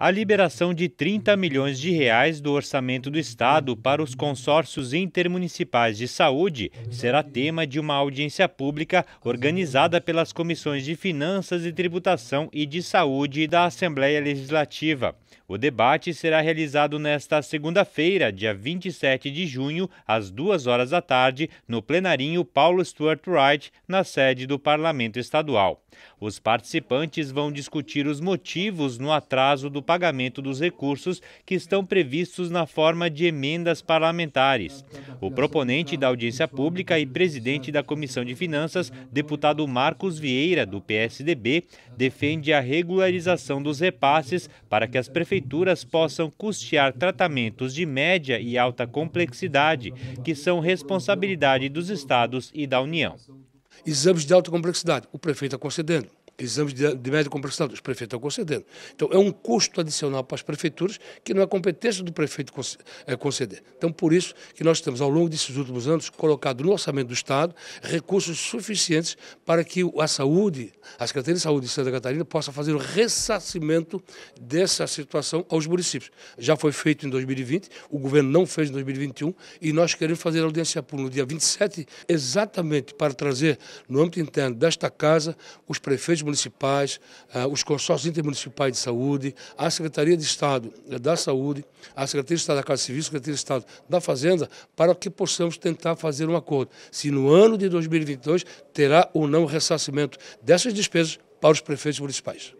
a liberação de 30 milhões de reais do orçamento do Estado para os consórcios intermunicipais de saúde será tema de uma audiência pública organizada pelas comissões de Finanças e Tributação e de Saúde da Assembleia Legislativa. O debate será realizado nesta segunda-feira, dia 27 de junho, às duas horas da tarde, no plenarinho Paulo Stuart Wright, na sede do Parlamento Estadual. Os participantes vão discutir os motivos no atraso do pagamento dos recursos que estão previstos na forma de emendas parlamentares. O proponente da audiência pública e presidente da Comissão de Finanças, deputado Marcos Vieira, do PSDB, defende a regularização dos repasses para que as prefeituras possam custear tratamentos de média e alta complexidade, que são responsabilidade dos estados e da União. Exames de alta complexidade, o prefeito está concedendo exames de, de média complexidade, os prefeitos estão concedendo. Então, é um custo adicional para as prefeituras que não é competência do prefeito eh, conceder. Então, por isso que nós temos, ao longo desses últimos anos, colocado no orçamento do Estado recursos suficientes para que a saúde, a Secretaria de Saúde de Santa Catarina, possa fazer o ressarcimento dessa situação aos municípios. Já foi feito em 2020, o governo não fez em 2021 e nós queremos fazer audiência pública no dia 27, exatamente para trazer, no âmbito interno desta casa, os prefeitos municipais, ah, os consórcios intermunicipais de saúde, a Secretaria de Estado eh, da Saúde, a Secretaria de Estado da Casa Civil, a Secretaria de Estado da Fazenda, para que possamos tentar fazer um acordo. Se no ano de 2022 terá ou não ressarcimento dessas despesas para os prefeitos municipais.